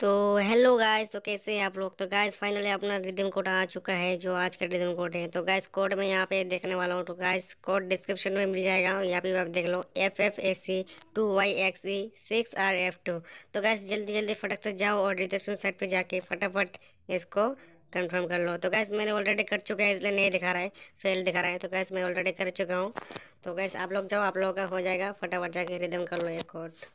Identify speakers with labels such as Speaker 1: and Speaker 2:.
Speaker 1: तो hello guys तो कैसे हैं आप लोग तो गाइस फाइनली अपना रिदम कोड आ चुका है जो आज का रिदम कोड है तो गाइस कोड में यहाँ पे देखने वाला हूँ तो गाइस कोड डिस्क्रिप्शन में मिल जाएगा यहाँ पे आप देख लो F F A C two Y X E six R F two तो गाइस जल्दी जल्दी फटक से जाओ और रिदर्शन साइट पर जाके फटाफट इसको कन्फर्म कर लो तो गैस मैंने ऑलरेडी कर चुका है इसलिए नहीं दिखा रहा है फेल दिखा रहा है तो गैस मैं ऑलरेडी कर चुका हूँ तो गैस आप लोग जाओ आप लोगों का हो जाएगा फटाफट जाके रिदम कर लो ये कोड